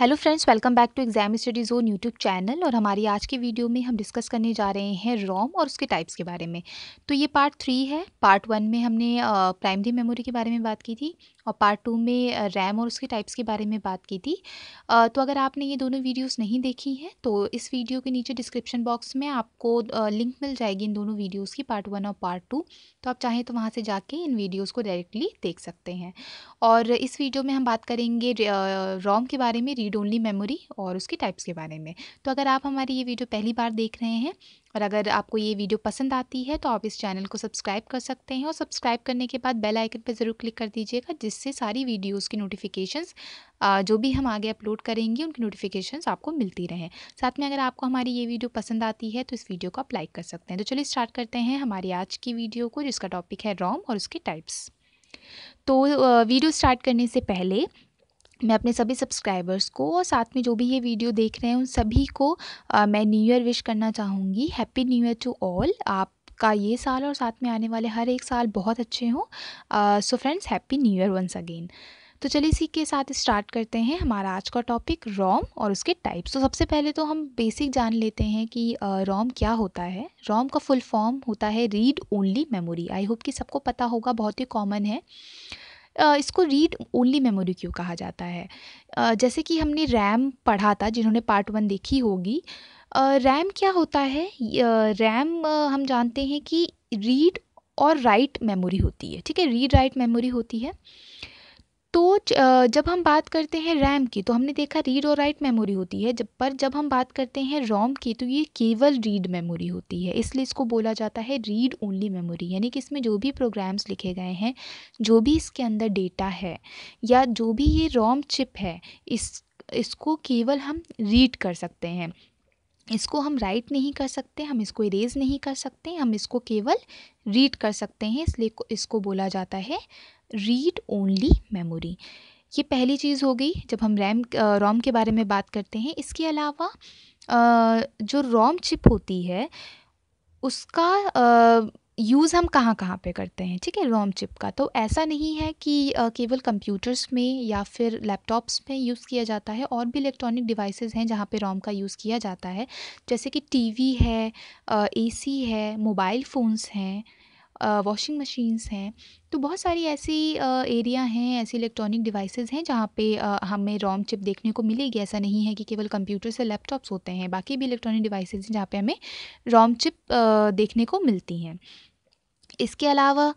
hello friends welcome back to exam study zone YouTube channel और हमारी आज की वीडियो में हम डिस्कस करने जा रहे हैं रोम और उसके टाइप्स के बारे में तो ये पार्ट थ्री है पार्ट वन में हमने प्राइमरी मेमोरी के बारे में बात की थी और पार्ट टू में रैम और उसके टाइप्स के बारे में बात की थी तो अगर आपने ये दोनों वीडियोस नहीं देखी हैं तो इस वीडियो के नीचे डिस्क्रिप्शन बॉक्स में आपको लिंक मिल जाएगी इन दोनों वीडियोस की पार्ट वन और पार्ट टू तो आप चाहें तो वहाँ से जाके इन वीडियोस को डायरेक्टली देख सकते हैं और इस वीडियो में हम बात करेंगे रॉम के बारे में रीड ओनली मेमोरी और उसके टाइप्स के बारे में तो अगर आप हमारी ये वीडियो पहली बार देख रहे हैं और अगर आपको ये वीडियो पसंद आती है तो आप इस चैनल को सब्सक्राइब कर सकते हैं और सब्सक्राइब करने के बाद बेल आइकन पर ज़रूर क्लिक कर दीजिएगा जिससे सारी वीडियोज़ की नोटिफिकेशंस जो भी हम आगे अपलोड करेंगे उनकी नोटिफिकेशंस आपको मिलती रहें साथ में अगर आपको हमारी ये वीडियो पसंद आती है तो इस वीडियो को आप लाइक कर सकते हैं तो चलिए स्टार्ट करते हैं हमारी आज की वीडियो को जिसका टॉपिक है रॉम और उसके टाइप्स तो वीडियो स्टार्ट करने से पहले मैं अपने सभी सब्सक्राइबर्स को और साथ में जो भी ये वीडियो देख रहे हैं उन सभी को आ, मैं न्यू ईयर विश करना चाहूँगी happy new year to all आपका ये साल और साथ में आने वाले हर एक साल बहुत अच्छे हों so friends happy new year once again तो चलिए इसी के साथ स्टार्ट करते हैं हमारा आज का टॉपिक रॉम और उसके टाइप्स तो सबसे पहले तो हम बेसिक जान लेते हैं कि रॉम क्या होता है रॉम का फुल फॉर्म होता है read only memory I hope कि सबको पता होगा बहुत ही कॉमन है इसको रीड ओनली मेमोरी क्यू कहा जाता है जैसे कि हमने रैम पढ़ा था जिन्होंने पार्ट वन देखी होगी रैम क्या होता है रैम हम जानते हैं कि रीड और राइट मेमोरी होती है ठीक है रीड राइट मेमोरी होती है तो जब हम बात करते हैं रैम की तो हमने देखा रीड और राइट मेमोरी होती है जब पर जब हम बात करते हैं रोम की तो ये केवल रीड मेमोरी होती है इसलिए इसको बोला जाता है रीड ओनली मेमोरी यानी कि इसमें जो भी प्रोग्राम्स लिखे गए हैं जो भी इसके अंदर डेटा है या जो भी ये रोम चिप है इस इसको केवल हम रीड कर सकते हैं इसको हम राइट नहीं कर सकते हम इसको इरेज़ नहीं कर सकते हम इसको केवल रीड कर सकते हैं इसलिए इसको बोला जाता है रीड ओनली मेमोरी ये पहली चीज़ हो गई जब हम रैम रोम के बारे में बात करते हैं इसके अलावा जो रोम चिप होती है उसका यूज़ हम कहाँ कहाँ पे करते हैं ठीक है रोम चिप का तो ऐसा नहीं है कि केवल कंप्यूटर्स में या फिर लैपटॉप्स में यूज़ किया जाता है और भी इलेक्ट्रॉनिक डिवाइसेस हैं जहाँ पे रोम का यूज़ किया जाता है जैसे कि टीवी है एसी है मोबाइल फ़ोन्स हैं वॉशिंग मशीन्स हैं तो बहुत सारी ऐसी एरिया हैं ऐसी इलेक्ट्रॉनिक डिवाइसेस हैं जहाँ पे हमें रोम चिप देखने को मिलेगी ऐसा नहीं है कि केवल कंप्यूटर से लैपटॉप्स होते हैं बाकी भी इलेक्ट्रॉनिक डिवाइसेज हैं जहाँ पे हमें रोम चिप देखने को मिलती हैं इसके अलावा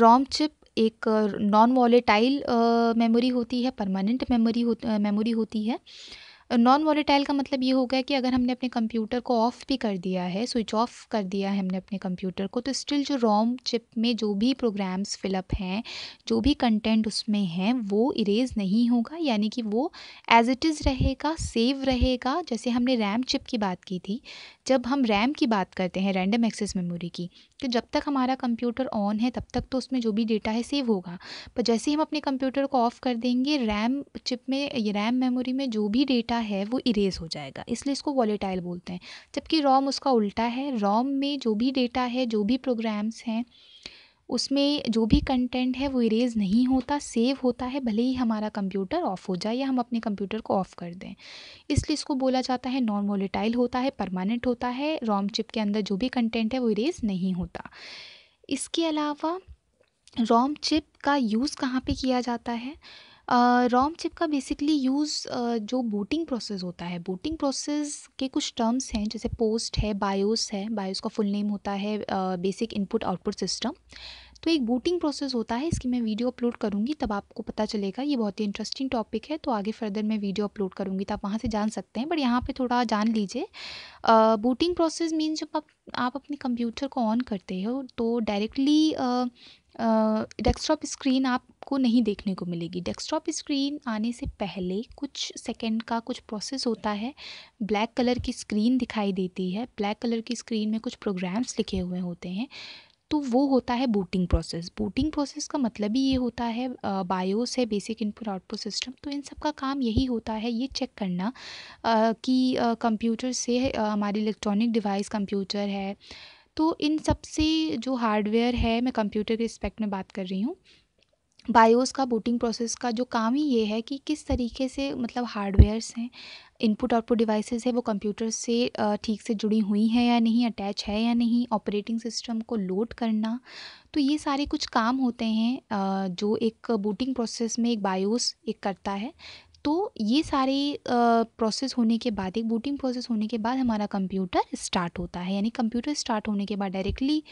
रोम चिप एक नॉन वॉलेटाइल मेमोरी होती है परमानेंट मेमोरी हो मेमोरी होती है नॉन वॉलेटाइल का मतलब ये होगा कि अगर हमने अपने कंप्यूटर को ऑफ़ भी कर दिया है स्विच ऑफ़ कर दिया है हमने अपने कंप्यूटर को तो स्टिल जो रोम चिप में जो भी प्रोग्राम्स फिलअप हैं जो भी कंटेंट उसमें हैं वो इरेज नहीं होगा यानी कि वो एज इट इज़ रहेगा सेव रहेगा जैसे हमने रैम चिप की बात की थी जब हम रैम की बात करते हैं रैंडम एक्सेस मेमोरी की तो जब तक हमारा कंप्यूटर ऑन है तब तक तो उसमें जो भी डेटा है सेव होगा पर जैसे ही हम अपने कंप्यूटर को ऑफ़ कर देंगे रैम चिप में रैम मेमोरी में जो भी डेटा है वो इरेज हो जाएगा इसलिए इसको वॉलेटाइल बोलते हैं जबकि रॉम उसका उल्टा है रॉम में जो भी डेटा है जो भी प्रोग्राम्स हैं उसमें जो भी कंटेंट है वो इरेज नहीं होता सेव होता है भले ही हमारा कंप्यूटर ऑफ हो जाए या हम अपने कंप्यूटर को ऑफ़ कर दें इसलिए इसको बोला जाता है नॉन वॉलेटाइल होता है परमानेंट होता है रॉम चिप के अंदर जो भी कंटेंट है वो इरेज नहीं होता इसके अलावा रोम चिप का यूज़ कहाँ पे किया जाता है रॉम चिप का बेसिकली यूज़ जो बोटिंग प्रोसेस होता है बोटिंग प्रोसेस के कुछ टर्म्स हैं जैसे पोस्ट है बायोस है बायोस का फुल नेम होता है बेसिक इनपुट आउटपुट सिस्टम तो एक बूटिंग प्रोसेस होता है इसकी मैं वीडियो अपलोड करूँगी तब आपको पता चलेगा ये बहुत ही इंटरेस्टिंग टॉपिक है तो आगे फर्दर मैं वीडियो अपलोड करूँगी तो आप वहाँ से जान सकते हैं बट यहाँ पे थोड़ा जान लीजिए बूटिंग प्रोसेस मीन्स जब आप आप अपने कंप्यूटर को ऑन करते हो तो डायरेक्टली डेस्कटॉप स्क्रीन आपको नहीं देखने को मिलेगी डेस्कटॉप स्क्रीन आने से पहले कुछ सेकंड का कुछ प्रोसेस होता है ब्लैक कलर की स्क्रीन दिखाई देती है ब्लैक कलर की स्क्रीन में कुछ प्रोग्राम्स लिखे हुए होते हैं तो वो होता है बूटिंग प्रोसेस बूटिंग प्रोसेस का मतलब ही ये होता है बायोस है बेसिक इनपुट आउटपुट सिस्टम तो इन सब का काम यही होता है ये चेक करना कि कंप्यूटर से हमारे इलेक्ट्रॉनिक डिवाइस कंप्यूटर है तो इन सब से जो हार्डवेयर है मैं कंप्यूटर के रिस्पेक्ट में बात कर रही हूँ बायोस का बूटिंग प्रोसेस का जो काम ही ये है कि किस तरीके से मतलब हार्डवेयर्स हैं इनपुट आउटपुट डिवाइसेस है वो कंप्यूटर से ठीक से जुड़ी हुई हैं या नहीं अटैच है या नहीं ऑपरेटिंग सिस्टम को लोड करना तो ये सारे कुछ काम होते हैं जो एक बूटिंग प्रोसेस में एक बायोस एक करता है तो ये सारे प्रोसेस होने के बाद एक बूटिंग प्रोसेस होने के बाद हमारा कंप्यूटर स्टार्ट होता है यानी कंप्यूटर स्टार्ट होने के बाद डायरेक्टली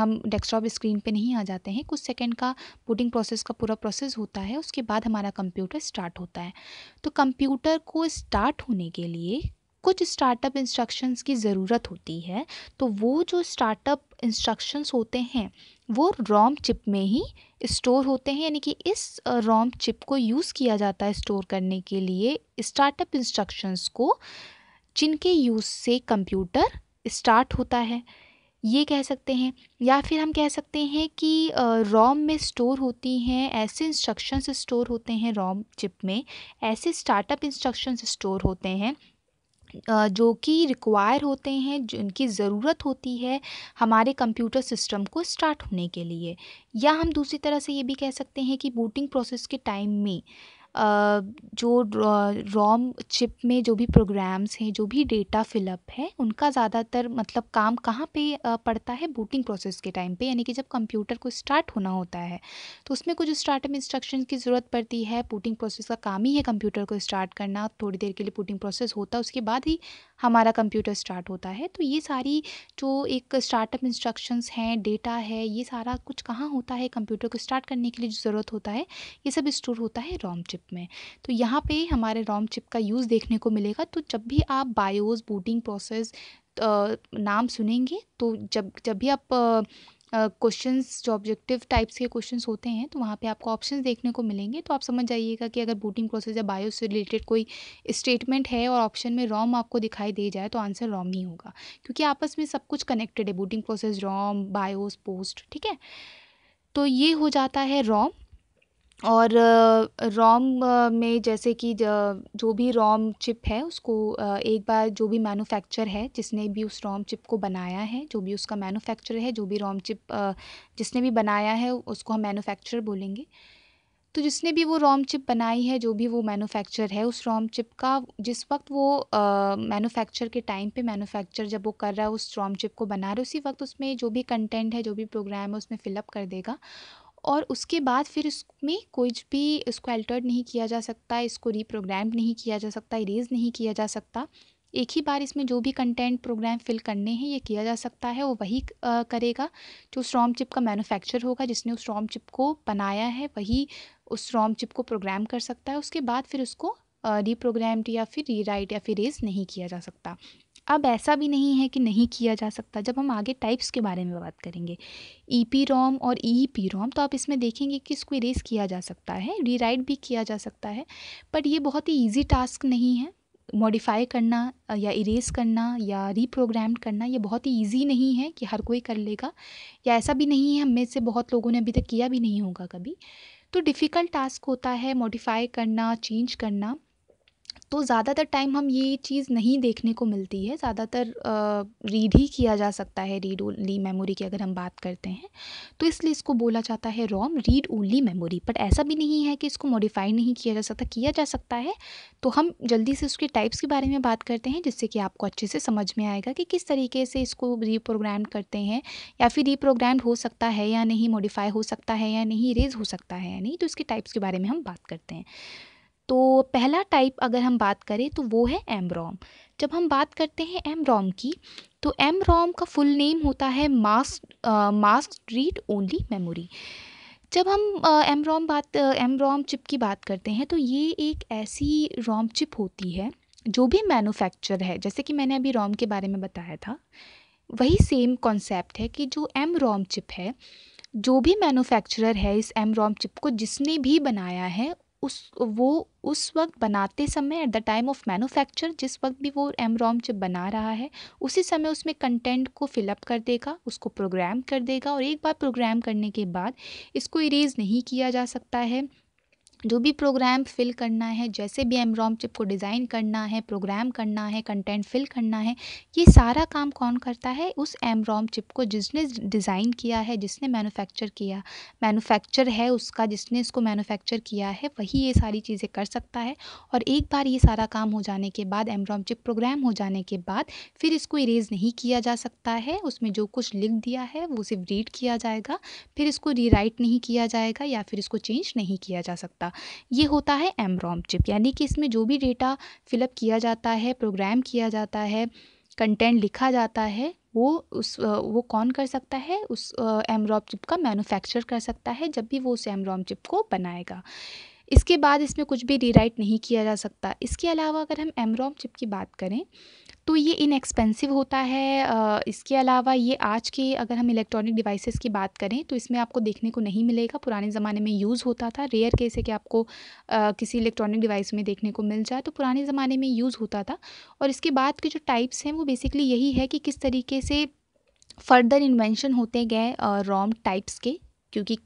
हम डेस्कटॉप स्क्रीन पे नहीं आ जाते हैं कुछ सेकंड का बूटिंग प्रोसेस का पूरा प्रोसेस होता है उसके बाद हमारा कंप्यूटर स्टार्ट होता है तो कंप्यूटर को स्टार्ट होने के लिए कुछ स्टार्टअप इंस्ट्रक्शंस की ज़रूरत होती है तो वो जो स्टार्टअप इंस्ट्रक्शंस होते हैं वो रोम चिप में ही स्टोर होते हैं यानी कि इस रोम चिप को यूज़ किया जाता है स्टोर करने के लिए स्टार्टअप इंस्ट्रक्शंस को जिनके यूज़ से कंप्यूटर स्टार्ट होता है ये कह सकते हैं या फिर हम कह सकते हैं कि रोम में स्टोर होती हैं ऐसे इंस्ट्रक्शंस स्टोर होते हैं रोम चिप में ऐसे स्टार्टअप इंस्ट्रक्शंस स्टोर होते हैं जो कि रिक्वायर होते हैं जिनकी ज़रूरत होती है हमारे कंप्यूटर सिस्टम को स्टार्ट होने के लिए या हम दूसरी तरह से ये भी कह सकते हैं कि बूटिंग प्रोसेस के टाइम में जो रॉम चिप में जो भी प्रोग्राम्स हैं जो भी डेटा फ़िलअप है उनका ज़्यादातर मतलब काम कहाँ पे पड़ता है बूटिंग प्रोसेस के टाइम पे यानी कि जब कंप्यूटर को स्टार्ट होना होता है तो उसमें कुछ स्टार्टअप इंस्ट्रक्शन की ज़रूरत पड़ती है बूटिंग प्रोसेस का काम ही है कंप्यूटर को स्टार्ट करना थोड़ी देर के लिए बूटिंग प्रोसेस होता है उसके बाद ही हमारा कंप्यूटर स्टार्ट होता है तो ये सारी जो एक स्टार्टअप इंस्ट्रक्शंस हैं डेटा है ये सारा कुछ कहाँ होता है कंप्यूटर को स्टार्ट करने के लिए जो ज़रूरत होता है ये सब स्टोर होता है रोम चिप में तो यहाँ पे हमारे रोम चिप का यूज़ देखने को मिलेगा तो जब भी आप बायोज बूटिंग प्रोसेस नाम सुनेंगे तो जब जब भी आप क्वेश्चंस जो ऑब्जेक्टिव टाइप्स के क्वेश्चंस होते हैं तो वहाँ पे आपको ऑप्शंस देखने को मिलेंगे तो आप समझ जाइएगा कि अगर बूटिंग प्रोसेस या बायो से रिलेटेड कोई स्टेटमेंट है और ऑप्शन में रॉम आपको दिखाई दे जाए तो आंसर रॉम ही होगा क्योंकि आपस में सब कुछ कनेक्टेड है booting process ROM BIOS POST ठीक है तो ये हो जाता है रॉम और रोम में जैसे कि जो भी रोम चिप है उसको एक बार जो भी मैन्युफैक्चर है जिसने भी उस रोम चिप को बनाया है जो भी उसका मैन्युफैक्चर है जो भी रोम चिप जिसने भी बनाया है उसको हम मैन्युफैक्चर बोलेंगे तो जिसने भी वो रोम चिप बनाई है जो भी वो मैन्युफैक्चर है उस रोम चिप का जिस वक्त वो मैन्युफैक्चर के टाइम पे मैन्युफैक्चर जब वो कर रहा है उस रोम चिप को बना रहा है उसी वक्त उसमें जो भी कंटेंट है जो भी प्रोग्राम है उसमें फ़िलअप कर देगा और उसके बाद फिर इसमें कोई भी इसको अल्टर्ड नहीं किया जा सकता इसको रीप्रोग्राम नहीं किया जा सकता इरेज नहीं किया जा सकता एक ही बार इसमें जो भी कंटेंट प्रोग्राम फिल करने हैं ये किया जा सकता है वो वही करेगा जो स्ट्रॉम चिप का मैन्युफैक्चर होगा जिसने उस स्ट्रॉम चिप को बनाया है वही उस स्ट्रॉम चिप को प्रोग्राम कर सकता है उसके बाद फिर उसको रीप्रोग्राम या फिर रीराइट या फिर रेज नहीं किया जा सकता अब ऐसा भी नहीं है कि नहीं किया जा सकता जब हम आगे टाइप्स के बारे में बात करेंगे ई पी रोम और ई पी रोम तो आप इसमें देखेंगे कि इसको इरेज किया जा सकता है रीराइट भी किया जा सकता है बट ये बहुत ही ईजी टास्क नहीं है मॉडिफाई करना या इरेज करना या रीप्रोग्राम करना ये बहुत ही ईजी नहीं है कि हर कोई कर लेगा या ऐसा भी नहीं है हम में से बहुत लोगों ने अभी तक किया भी नहीं होगा कभी तो डिफ़िकल्ट टास्क होता है मॉडिफाई करना चेंज करना तो ज़्यादातर टाइम हम ये चीज़ नहीं देखने को मिलती है ज़्यादातर रीड ही किया जा सकता है रीड ओनली मेमोरी की अगर हम बात करते हैं तो इसलिए इसको बोला जाता है ROM read only memory but ऐसा भी नहीं है कि इसको मॉडिफाई नहीं किया जा सकता किया जा सकता है तो हम जल्दी से उसके टाइप्स के बारे में बात करते हैं जिससे कि आपको अच्छे से समझ में आएगा कि किस तरीके से इसको रीप्रोग्राम करते हैं या फिर रीप्रोग्राम हो सकता है या नहीं मॉडिफाई हो सकता है या नहीं रेज हो सकता है या नहीं तो इसके टाइप्स के बारे में हम बात करते हैं तो पहला टाइप अगर हम बात करें तो वो है रोम जब हम बात करते हैं रोम की तो रोम का फुल नेम होता है mask mask read only memory जब हम एम रोम बात एम रोम चिप की बात करते हैं तो ये एक ऐसी रोम चिप होती है जो भी मैनुफैक्चर है जैसे कि मैंने अभी रोम के बारे में बताया था वही सेम कॉन्सेप्ट है कि जो एम रोम चिप है जो भी मैनुफैक्चरर है इस एम रोम चिप को जिसने भी बनाया है उस वो उस वक्त बनाते समय at the time of manufacture जिस वक्त भी वो एम रोम चिप बना रहा है उसी समय उसमें कंटेंट को फिलअप कर देगा उसको प्रोग्राम कर देगा और एक बार प्रोग्राम करने के बाद इसको इरेज नहीं किया जा सकता है जो भी प्रोग्राम फिल करना है जैसे भी एम रॉम चिप को डिज़ाइन करना है प्रोग्राम करना है कंटेंट फिल करना है ये सारा काम कौन करता है उस एम रॉम चिप को जिसने डिज़ाइन किया है जिसने मैन्युफैक्चर किया मैनुफैक्चर है उसका जिसने इसको मैनुफैक्चर किया है वही ये सारी चीज़ें कर सकता है और एक बार ये सारा काम हो जाने के बाद एम रॉम चिप प्रोग्राम हो जाने के बाद फिर इसको इरेज़ नहीं किया जा सकता है उसमें जो कुछ लिख दिया है वो सिर्फ रीड किया जाएगा फिर इसको रीराइट नहीं किया जाएगा या फिर इसको चेंज नहीं किया जा सकता डेटा ये होता है एम रोम चिप यानी कि इसमें जो भी डेटा फिलअप किया जाता है प्रोग्राम किया जाता है कंटेंट लिखा जाता है वो उस वो कौन कर सकता है उस एम रोम चिप का मैनुफैक्चर कर सकता है जब भी वो उस एम रोम चिप को बनाएगा इसके बाद इसमें कुछ भी रीराइट नहीं किया जा सकता इसके अलावा अगर हम एमरोम चिप की बात करें तो ये इनएक्सपेंसिव होता है इसके अलावा ये आज के अगर हम इलेक्ट्रॉनिक डिवाइसेस की बात करें तो इसमें आपको देखने को नहीं मिलेगा पुराने ज़माने में यूज़ होता था रेयर केस है कि आपको किसी इलेक्ट्रॉनिक डिवाइस में देखने को मिल जाए तो पुराने ज़माने में यूज़ होता था और इसके बाद के जो टाइप्स हैं वो बेसिकली यही है कि किस तरीके से फ़र्दर इन्वेंशन होते गए रॉम टाइप्स के क्योंकि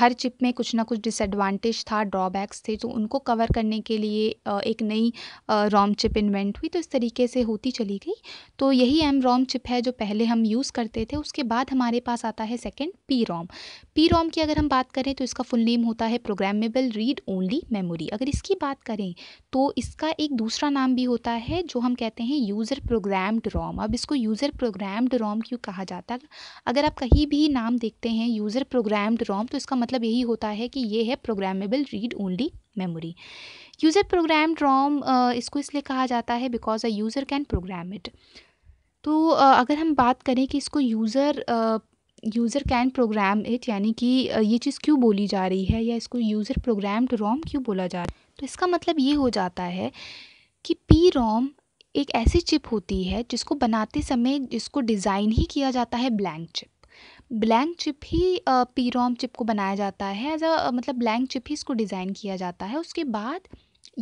हर चिप में कुछ ना कुछ डिसएडवांटेज था ड्रॉबैक्स थे तो उनको कवर करने के लिए एक नई रोम चिप इन्वेंट हुई तो इस तरीके से होती चली गई तो यही एम रोम चिप है जो पहले हम यूज़ करते थे उसके बाद हमारे पास आता है second P ROM P ROM की अगर हम बात करें तो इसका फुल नेम होता है प्रोग्रामेबल रीड ओनली मेमोरी अगर इसकी बात करें तो इसका एक दूसरा नाम भी होता है जो हम कहते हैं यूज़र प्रोग्राम्ड रोम अब इसको यूज़र प्रोग्राम्ड रोम क्यों कहा जाता है अगर आप कहीं भी नाम देखते हैं यूज़र प्रोग्राम्ड रोम तो इसका मतलब यही होता है कि ये है programmable read only memory user program ROM इसको इसलिए कहा जाता है बिकॉज तो, a user can program it तो uh, अगर हम बात करें कि इसको user user can program it यानी कि ये चीज़ क्यों बोली जा रही है या इसको यूज़र प्रोग्राम्ड रोम क्यों बोला जा रहा है तो इसका मतलब ये हो जाता है कि पी रोम एक ऐसी चिप होती है जिसको बनाते समय जिसको डिज़ाइन ही किया जाता है ब्लैंक चिप ब्लैंक चिप ही पी रोम चिप को बनाया जाता है एज अ मतलब ब्लैंक चिप ही इसको डिज़ाइन किया जाता है उसके बाद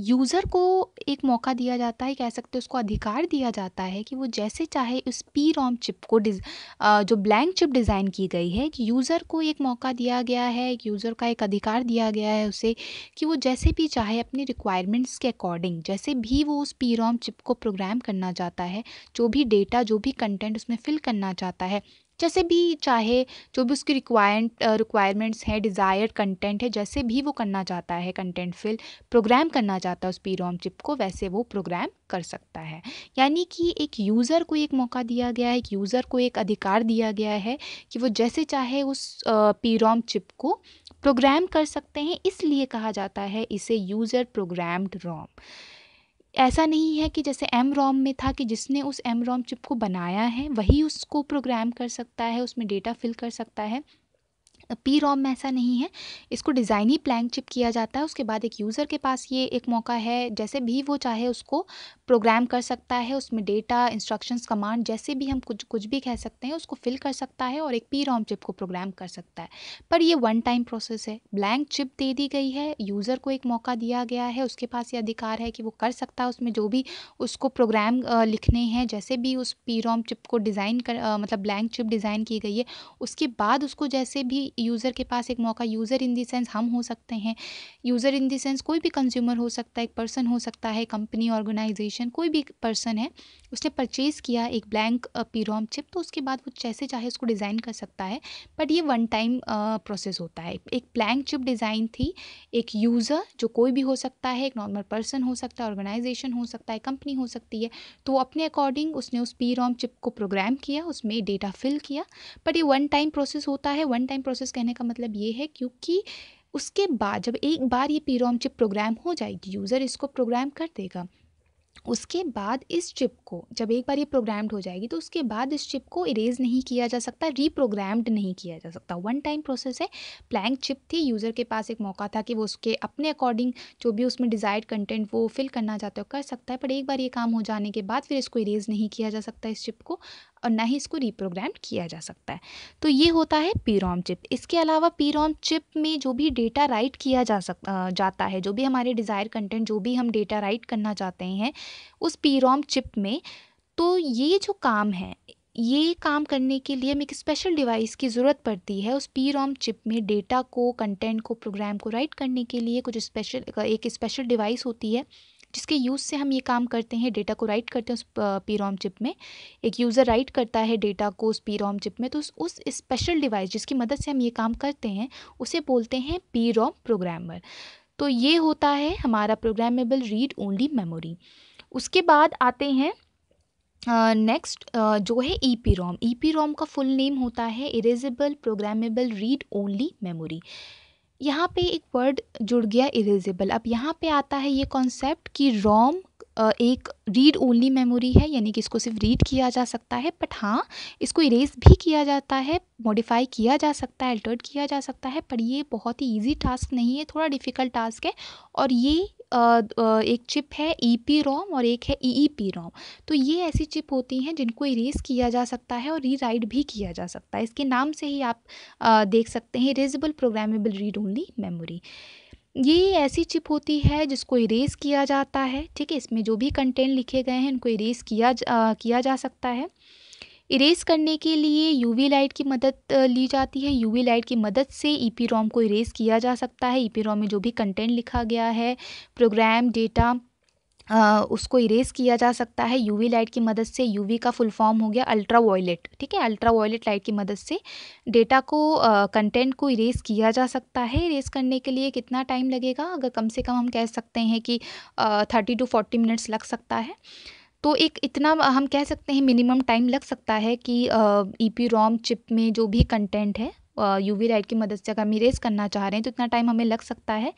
यूज़र को एक मौका दिया जाता है कह सकते हैं उसको अधिकार दिया जाता है कि वो जैसे चाहे उस पी रोम चिप को डिज जो ब्लैंक चिप डिज़ाइन की गई है कि यूज़र को एक मौका दिया गया है एक यूज़र का एक अधिकार दिया गया है उसे कि वो जैसे भी चाहे अपनी रिक्वायरमेंट्स के अकॉर्डिंग जैसे भी वो उस पी रोम चिप को प्रोग्राम करना चाहता है जो भी डेटा जो भी कंटेंट उसमें फिल करना चाहता है जैसे भी चाहे जो भी उसकी रिक्वायरमेंट रिक्वायरमेंट्स हैं डिज़ायर्ड कंटेंट है जैसे भी वो करना चाहता है कंटेंट फिल प्रोग्राम करना चाहता है उस पी रोम चिप को वैसे वो प्रोग्राम कर सकता है यानी कि एक यूज़र को एक मौका दिया गया है एक यूज़र को एक अधिकार दिया गया है कि वो जैसे चाहे उस पी रोम चिप को प्रोग्राम कर सकते हैं इसलिए कहा जाता है इसे यूज़र प्रोग्राम्ड रोम ऐसा नहीं है कि जैसे एम रोम में था कि जिसने उस एम रोम चिप को बनाया है वही उसको प्रोग्राम कर सकता है उसमें डेटा फिल कर सकता है पी रॉम में ऐसा नहीं है इसको डिज़ाइन ही प्लैंक चिप किया जाता है उसके बाद एक यूज़र के पास ये एक मौका है जैसे भी वो चाहे उसको प्रोग्राम कर सकता है उसमें डेटा इंस्ट्रक्शंस कमांड जैसे भी हम कुछ कुछ भी कह सकते हैं उसको फिल कर सकता है और एक पी रॉम चिप को प्रोग्राम कर सकता है पर ये वन टाइम प्रोसेस है ब्लैंक चिप दे दी गई है यूज़र को एक मौका दिया गया है उसके पास ये अधिकार है कि वो कर सकता है उसमें जो भी उसको प्रोग्राम लिखने हैं जैसे भी उस पी रॉम चिप को डिज़ाइन कर मतलब ब्लैंक चिप डिज़ाइन की गई है उसके बाद उसको जैसे भी यूज़र के पास एक मौका यूज़र इन देंस हम हो सकते हैं यूज़र इन दी सेंस कोई भी कंज्यूमर हो सकता है एक पर्सन हो सकता है कंपनी ऑर्गेनाइजेशन कोई भी पर्सन है उसने परचेज़ किया एक ब्लैंक पीरोम चिप तो उसके बाद वो जैसे चाहे उसको डिज़ाइन कर सकता है बट ये वन टाइम प्रोसेस होता है एक ब्लैंक चिप डिज़ाइन थी एक यूज़र जो कोई भी हो सकता है एक नॉर्मल पर्सन हो सकता है ऑर्गेनाइजेशन हो सकता है कंपनी हो सकती है तो वो अपने अकॉर्डिंग उसने उस रोम चिप को प्रोग्राम किया उसमें डेटा फिल किया बट ये वन टाइम प्रोसेस होता है वन टाइम प्रोसेस कहने का मतलब ये है क्योंकि उसके बाद जब एक बार ये पीरोम चिप प्रोग्राम हो जाएगी यूज़र इसको प्रोग्राम कर देगा उसके बाद इस चिप को जब एक बार ये प्रोग्राम्ड हो जाएगी तो उसके बाद इस चिप को इरेज नहीं किया जा सकता रीप्रोग्राम्ड नहीं किया जा सकता वन टाइम प्रोसेस है प्लैंक चिप थी यूज़र के पास एक मौका था कि वो उसके अपने अकॉर्डिंग जो भी उसमें डिज़ायर्ड कंटेंट वो फिल करना चाहते हो कर सकता है पर एक बार ये काम हो जाने के बाद फिर इसको इरेज नहीं किया जा सकता इस चिप को और ना ही इसको रिप्रोग्राम किया जा सकता है तो ये होता है पीरोम चिप इसके अलावा पीरोम चिप में जो भी डेटा राइट किया जा सकता जाता है जो भी हमारे डिज़ायर कंटेंट जो भी हम डेटा राइट करना चाहते हैं उस पीरोम चिप में तो ये जो काम है ये काम करने के लिए हमें एक स्पेशल डिवाइस की ज़रूरत पड़ती है उस पी रोम चिप में डेटा को कंटेंट को प्रोग्राम को राइट करने के लिए कुछ स्पेशल एक स्पेशल डिवाइस होती है जिसके यूज़ से हम ये काम करते हैं डेटा को राइट करते हैं उस पी रोम चिप में एक यूज़र राइट करता है डेटा को उस पी रोम चिप में तो उस स्पेशल डिवाइस जिसकी मदद से हम ये काम करते हैं उसे बोलते हैं पी रोम प्रोग्रामर तो ये होता है हमारा प्रोग्रामेबल रीड ओनली मेमोरी उसके बाद आते हैं नेक्स्ट uh, uh, जो है E P ROM E P रोम का फुल नेम होता है erasable programmable read only memory यहाँ पे एक वर्ड जुड़ गया इरेजेबल अब यहाँ पे आता है ये कॉन्सेप्ट कि रोम एक रीड ओनली मेमोरी है यानी कि इसको सिर्फ रीड किया जा सकता है बट हाँ इसको इरेज भी किया जाता है मॉडिफाई किया जा सकता है अल्टर्ड किया जा सकता है पर ये बहुत ही इजी टास्क नहीं है थोड़ा डिफ़िकल्ट टास्क है और ये एक चिप है ई पी रोम और एक है ई ई पी रोम तो ये ऐसी चिप होती हैं जिनको इरेज़ किया जा सकता है और रीराइट भी किया जा सकता है इसके नाम से ही आप देख सकते हैं erasable programmable read only memory ये ऐसी चिप होती है जिसको इरेज किया जाता है ठीक है इसमें जो भी कंटेंट लिखे गए हैं उनको इरेज किया जा, किया जा सकता है इरेज करने के लिए यूवी लाइट की मदद ली जाती है यूवी लाइट की मदद से ईपी e रोम को इरेज किया जा सकता है ईपी e रोम में जो भी कंटेंट लिखा गया है प्रोग्राम डेटा उसको इरेज किया जा सकता है यूवी लाइट की मदद से यूवी का फुल फॉर्म हो गया अल्ट्रा वॉयलेट ठीक है अल्ट्रा वॉयलेट लाइट की मदद से डेटा को कंटेंट को इरेज किया जा सकता है इरेज करने के लिए कितना टाइम लगेगा अगर कम से कम हम कह सकते हैं कि थर्टी टू फोर्टी मिनट्स लग सकता है तो एक इतना हम कह सकते हैं मिनिमम टाइम लग सकता है कि ई पी रोम चिप में जो भी कंटेंट है यू वी राइट की मदद से अगर हम इरेज करना चाह रहे हैं तो इतना टाइम हमें लग सकता है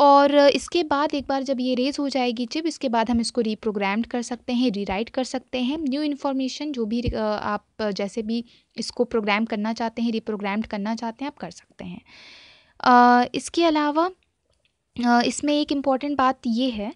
और इसके बाद एक बार जब ये रेज हो जाएगी चिप इसके बाद हम इसको रीप्रोग्राम्ड कर सकते हैं रीराइट कर सकते हैं न्यू इन्फॉर्मेशन जो भी आप जैसे भी इसको प्रोग्राम करना चाहते हैं रीप्रोग्राम्ड करना चाहते हैं आप कर सकते हैं इसके अलावा इसमें एक इम्पॉर्टेंट बात ये है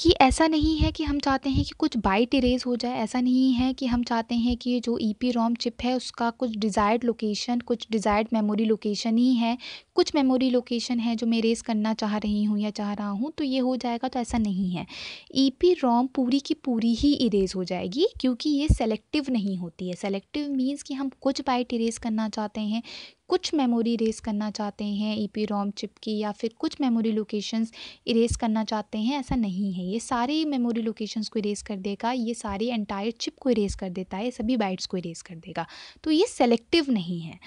कि ऐसा नहीं है कि हम चाहते हैं कि कुछ बाइट इरेज हो जाए ऐसा नहीं है कि हम चाहते हैं कि जो ई पी रोम चिप है उसका कुछ डिज़ायर्ड लोकेशन कुछ डिज़ायर्ड मेमोरी लोकेशन ही है कुछ मेमोरी लोकेशन है जो मैं इरेज करना चाह रही हूँ या चाह रहा हूँ तो ये हो जाएगा तो ऐसा नहीं है ई पी रोम पूरी की पूरी ही इरेज हो जाएगी क्योंकि ये सेलेक्टिव नहीं होती है सेलेक्टिव मीन्स कि हम कुछ बाइट इरेज करना चाहते हैं कुछ मेमोरी इरेज़ करना चाहते हैं ई पी रोम चिप की या फिर कुछ मेमोरी लोकेशंस इरेज़ करना चाहते हैं ऐसा नहीं है ये सारी मेमोरी लोकेशंस को इरेज़ कर देगा ये सारी एंटायर चिप को इरेज़ कर देता है सभी बाइट्स को इरेज़ कर देगा तो ये सेलेक्टिव नहीं है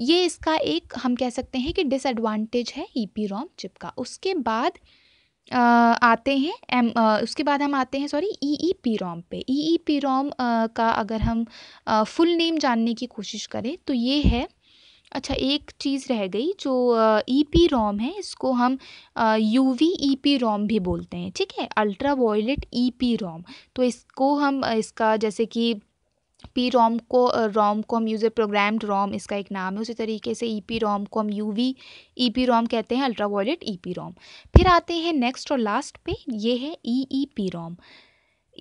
ये इसका एक हम कह सकते हैं कि डिसएडवांटेज है ई पी रोम चिप का उसके बाद आ, आते हैं एम आ, उसके बाद हम आते हैं सॉरी ई ई पी रोम पे ई ई पी रोम का अगर हम आ, फुल नेम जानने की कोशिश करें तो ये है अच्छा एक चीज़ रह गई जो ई पी रोम है इसको हम U V E P ROM भी बोलते हैं ठीक है ultra violet E P ROM तो इसको हम इसका जैसे कि पी रोम को रोम को हम यूज़र प्रोग्राम्ड रोम इसका एक नाम है उसी तरीके से ई पी रोम को हम U V E P ROM कहते हैं ultra violet E P ROM फिर आते हैं नेक्स्ट और लास्ट पे ये है ई ई पी रोम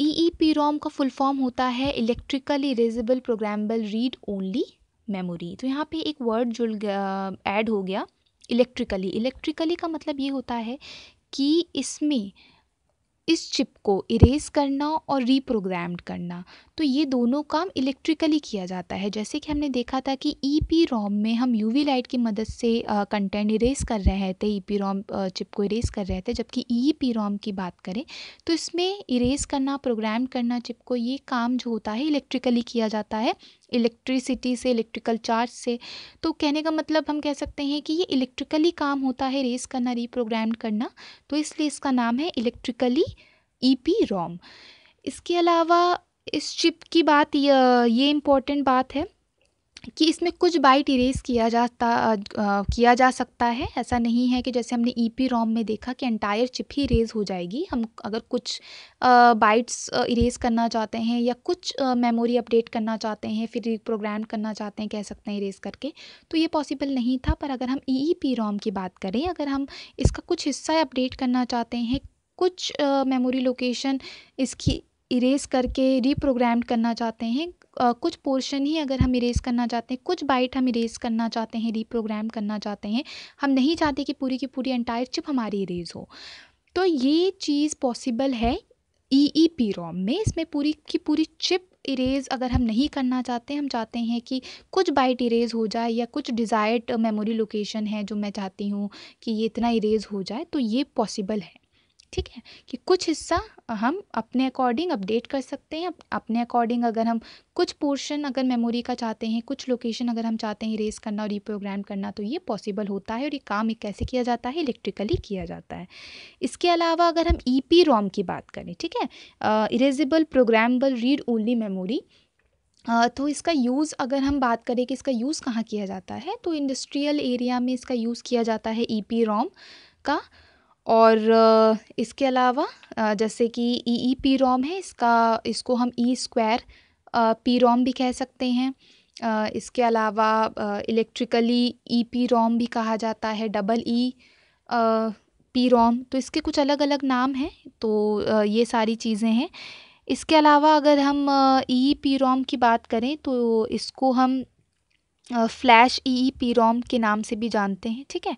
ई ई पी रोम का फुल फॉर्म होता है electrically erasable programmable read only memory तो यहाँ पे एक वर्ड जुड़ गया ऐड हो गया इलेक्ट्रिकली इलेक्ट्रिकली का मतलब ये होता है कि इसमें इस चिप को इरेज करना और रीप्रोग्राम्ड करना तो ये दोनों काम इलेक्ट्रिकली किया जाता है जैसे कि हमने देखा था कि ई पी रोम में हम यू वी लाइट की मदद से कंटेंट इरेज कर रहे थे ई पी रोम चिप को इरेज कर रहे थे जबकि ई पी रोम की बात करें तो इसमें इरेज करना प्रोग्राम करना चिप को ये काम जो होता है इलेक्ट्रिकली किया जाता है इलेक्ट्रिसिटी से इलेक्ट्रिकल चार्ज से तो कहने का मतलब हम कह सकते हैं कि ये इलेक्ट्रिकली काम होता है रेस करना रीप्रोग्राम करना तो इसलिए इसका नाम है इलेक्ट्रिकली ई पी रोम इसके अलावा इस चिप की बात ये इम्पोर्टेंट बात है कि इसमें कुछ बाइट इरेज़ किया जाता किया जा सकता है ऐसा नहीं है कि जैसे हमने ई पी रोम में देखा कि एंटायर चिप ही इरेज़ हो जाएगी हम अगर कुछ बाइट्स इरेज़ करना चाहते हैं या कुछ मेमोरी अपडेट करना चाहते हैं फिर प्रोग्राम करना चाहते हैं कह सकते हैं इरेज़ करके तो ये पॉसिबल नहीं था पर अगर हम ई पी रोम की बात करें अगर हम इसका कुछ हिस्सा अपडेट करना चाहते हैं कुछ मेमोरी लोकेशन इसकी इरेज़ करके रिप्रोग्राम करना चाहते हैं कुछ पोर्शन ही अगर हम इरेज़ करना चाहते हैं कुछ बाइट हम इरेज़ करना चाहते हैं रिप्रोग्राम करना चाहते हैं हम नहीं चाहते कि पूरी की पूरी एंटायर चिप हमारी इरेज़ हो तो ये चीज़ पॉसिबल है ई ई पी रोम में इसमें पूरी की पूरी चिप इरेज़ अगर हम नहीं करना चाहते हम चाहते हैं कि कुछ बाइट इरेज़ हो जाए या कुछ डिज़ायर्ड मेमोरी लोकेशन है जो मैं चाहती हूँ कि ये इतना इरेज़ हो जाए तो ये पॉसिबल है ठीक है कि कुछ हिस्सा हम अपने अकॉर्डिंग अपडेट कर सकते हैं अपने अकॉर्डिंग अगर हम कुछ पोर्शन अगर मेमोरी का चाहते हैं कुछ लोकेशन अगर हम चाहते हैं इरेज करना और रिप्रोग्राम करना तो ये पॉसिबल होता है और ये काम एक कैसे किया जाता है इलेक्ट्रिकली किया जाता है इसके अलावा अगर हम ई पी रोम की बात करें ठीक है erasable programmable read only memory तो इसका यूज़ अगर हम बात करें कि इसका यूज़ कहाँ किया जाता है तो इंडस्ट्रियल एरिया में इसका यूज़ किया जाता है ई पी रोम का और इसके अलावा जैसे कि ई ई पी रोम है इसका इसको हम ई स्क्वायर पी रोम भी कह सकते हैं इसके अलावा इलेक्ट्रिकली ई पी रोम भी कहा जाता है डबल ई पी रोम तो इसके कुछ अलग अलग नाम हैं तो ये सारी चीज़ें हैं इसके अलावा अगर हम ई पी रोम की बात करें तो इसको हम फ्लैश ई ई पी रोम के नाम से भी जानते हैं ठीक है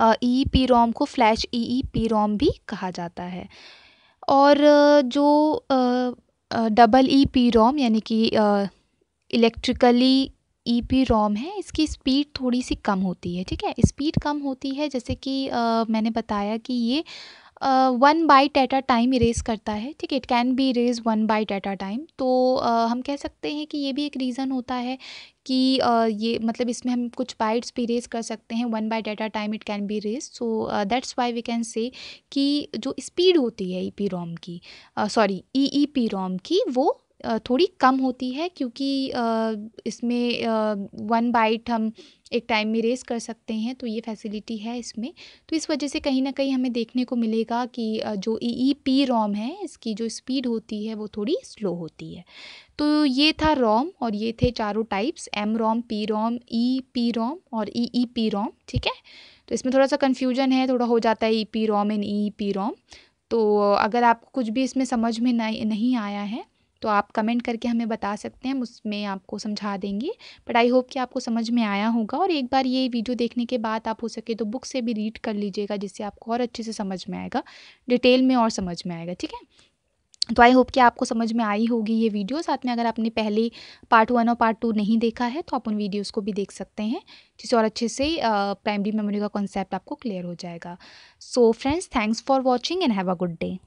ई ई पी रोम को फ्लैश ई ई पी रोम भी कहा जाता है और जो डबल ई पी रोम यानी कि इलेक्ट्रिकली ई पी रोम है इसकी स्पीड थोड़ी सी कम होती है ठीक है स्पीड कम होती है जैसे कि आ, मैंने बताया कि ये one byte at a time erase करता है ठीक है it can be erase one byte at a time तो uh, हम कह सकते हैं कि ये भी एक रीज़न होता है कि uh, ये मतलब इसमें हम कुछ बाइट्स भी इरेज कर सकते हैं one byte at a time it can be erase so that's why we can say कि जो स्पीड होती है ई पी रोम की सॉरी ई ई पी रोम की वो थोड़ी कम होती है क्योंकि इसमें वन बाइट हम एक टाइम में रेस कर सकते हैं तो ये फैसिलिटी है इसमें तो इस वजह से कहीं ना कहीं हमें देखने को मिलेगा कि जो ई ई पी रोम है इसकी जो स्पीड होती है वो थोड़ी स्लो होती है तो ये था रोम और ये थे चारों types M ROM P ROM E P ROM और ई ई पी रोम ठीक है तो इसमें थोड़ा सा कन्फ्यूजन है थोड़ा हो जाता है E P ROM and E P ROM तो अगर आपको कुछ भी इसमें समझ में नहीं नहीं आया है तो आप कमेंट करके हमें बता सकते हैं हम उसमें आपको समझा देंगे बट आई होप कि आपको समझ में आया होगा और एक बार ये वीडियो देखने के बाद आप हो सके तो बुक से भी रीड कर लीजिएगा जिससे आपको और अच्छे से समझ में आएगा डिटेल में और समझ में आएगा ठीक है तो आई होप कि आपको समझ में आई होगी ये वीडियो साथ में अगर आपने पहले पार्ट वन और पार्ट टू नहीं देखा है तो आप उन वीडियोस को भी देख सकते हैं जिससे और अच्छे से प्राइमरी मेमोरी का कॉन्सेप्ट आपको क्लियर हो जाएगा so friends thanks for watching and have a good day